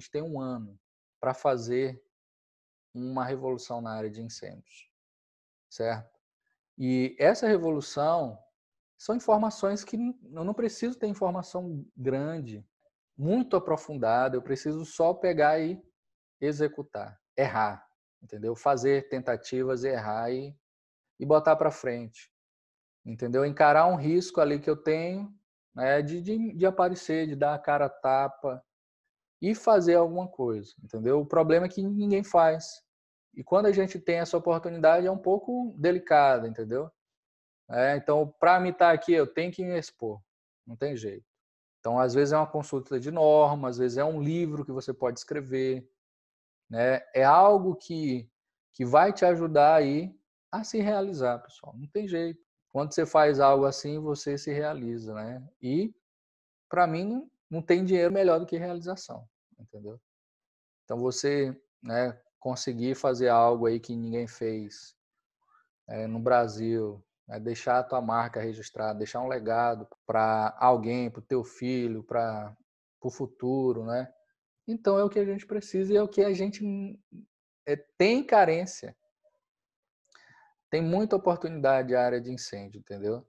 gente tem um ano para fazer uma revolução na área de incêndios, certo? E essa revolução são informações que eu não preciso ter informação grande, muito aprofundada, eu preciso só pegar e executar, errar, entendeu? Fazer tentativas, errar e, e botar para frente, entendeu? Encarar um risco ali que eu tenho né, de, de, de aparecer, de dar a cara a tapa, e fazer alguma coisa, entendeu? O problema é que ninguém faz. E quando a gente tem essa oportunidade é um pouco delicada, entendeu? É, então, para me estar aqui, eu tenho que me expor. Não tem jeito. Então, às vezes é uma consulta de norma, às vezes é um livro que você pode escrever, né? É algo que que vai te ajudar aí a se realizar, pessoal. Não tem jeito. Quando você faz algo assim, você se realiza, né? E para mim não tem dinheiro melhor do que realização, entendeu? Então você, né, conseguir fazer algo aí que ninguém fez é, no Brasil, é, deixar a tua marca registrada, deixar um legado para alguém, para o teu filho, para o futuro, né? Então é o que a gente precisa e é o que a gente é, tem carência. Tem muita oportunidade área de incêndio, entendeu?